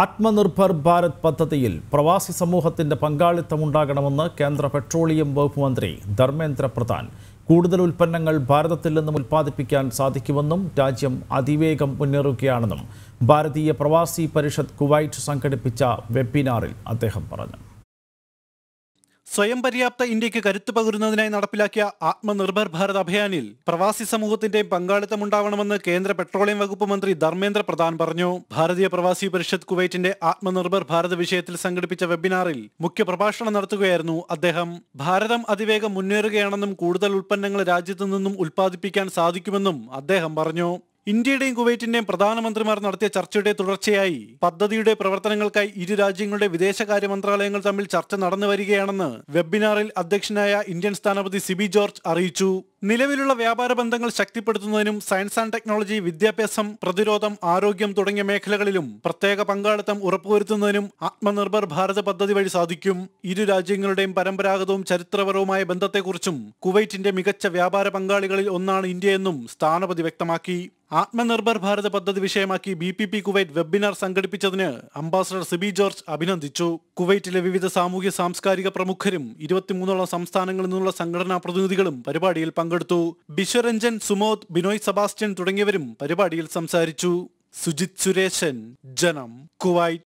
ആത്മനിർഭർ ഭാരത് പദ്ധതിയിൽ പ്രവാസി സമൂഹത്തിന്റെ പങ്കാളിത്തം ഉണ്ടാകണമെന്ന് കേന്ദ്ര പെട്രോളിയം വകുപ്പ് മന്ത്രി ധർമ്മേന്ദ്ര പ്രധാൻ കൂടുതൽ ഉൽപ്പന്നങ്ങൾ ഭാരതത്തിൽ നിന്നും ഉൽപ്പാദിപ്പിക്കാൻ സാധിക്കുമെന്നും രാജ്യം അതിവേഗം മുന്നേറുകയാണെന്നും ഭാരതീയ പ്രവാസി പരിഷത്ത് കുവൈറ്റ് സംഘടിപ്പിച്ച വെബിനാറിൽ അദ്ദേഹം പറഞ്ഞു സ്വയം പര്യാപ്ത ഇന്ത്യക്ക് കരുത്തു പകരുന്നതിനായി നടപ്പിലാക്കിയ ആത്മനിർഭർ ഭാരത് അഭിയാനിൽ പ്രവാസി സമൂഹത്തിന്റെയും പങ്കാളിത്തം ഉണ്ടാവണമെന്ന് കേന്ദ്ര പെട്രോളിയം വകുപ്പ് മന്ത്രി ധർമ്മേന്ദ്ര പ്രധാൻ പറഞ്ഞു ഭാരതീയ പ്രവാസി പരിഷത്ത് കുവൈറ്റിന്റെ ആത്മനിർഭർ ഭാരത് വിഷയത്തിൽ സംഘടിപ്പിച്ച വെബിനാറിൽ മുഖ്യപ്രഭാഷണം നടത്തുകയായിരുന്നു അദ്ദേഹം ഭാരതം അതിവേഗം മുന്നേറുകയാണെന്നും കൂടുതൽ ഉൽപ്പന്നങ്ങൾ രാജ്യത്തു നിന്നും ഉൽപ്പാദിപ്പിക്കാൻ സാധിക്കുമെന്നും അദ്ദേഹം പറഞ്ഞു ഇന്ത്യയുടെയും കുവൈറ്റിന്റെയും പ്രധാനമന്ത്രിമാർ നടത്തിയ ചർച്ചയുടെ തുടർച്ചയായി പദ്ധതിയുടെ പ്രവർത്തനങ്ങൾക്കായി ഇരു രാജ്യങ്ങളുടെ വിദേശകാര്യ മന്ത്രാലയങ്ങൾ തമ്മിൽ ചർച്ച നടന്നു വരികയാണെന്ന് വെബിനാറിൽ അധ്യക്ഷനായ ഇന്ത്യൻ സ്ഥാനപതി സിബി ജോർജ് അറിയിച്ചു നിലവിലുള്ള വ്യാപാര ബന്ധങ്ങൾ ശക്തിപ്പെടുത്തുന്നതിനും സയൻസ് ആൻഡ് ടെക്നോളജി വിദ്യാഭ്യാസം പ്രതിരോധം ആരോഗ്യം തുടങ്ങിയ മേഖലകളിലും പ്രത്യേക പങ്കാളിത്തം ഉറപ്പുവരുത്തുന്നതിനും ആത്മനിർഭർ ഭാരത് പദ്ധതി വഴി സാധിക്കും ഇരു രാജ്യങ്ങളുടെയും പരമ്പരാഗതവും ചരിത്രപരവുമായ ബന്ധത്തെക്കുറിച്ചും കുവൈറ്റിന്റെ മികച്ച വ്യാപാര പങ്കാളികളിൽ ഒന്നാണ് ഇന്ത്യയെന്നും സ്ഥാനപതി വ്യക്തമാക്കി ആത്മനിർഭർ ഭാരത് പദ്ധതി വിഷയമാക്കി B P P Kuwait webinar സംഘടിപ്പിച്ചതിന് അംബാസഡർ സിബി ജോർജ് അഭിനന്ദിച്ചു കുവൈറ്റിലെ വിവിധ സാമൂഹ്യ സാംസ്കാരിക പ്രമുഖരും ഇരുപത്തിമൂന്നോളം സംസ്ഥാനങ്ങളിൽ നിന്നുള്ള സംഘടനാ പ്രതിനിധികളും പരിപാടിയിൽ പങ്കെടുത്തു ബിശ്വരഞ്ജൻ സുമോദ് ബിനോയ് സെബാസ്റ്റ്യൻ തുടങ്ങിയവരും പരിപാടിയിൽ സംസാരിച്ചു സുജിത് സുരേശൻ ജനം കുവൈറ്റ്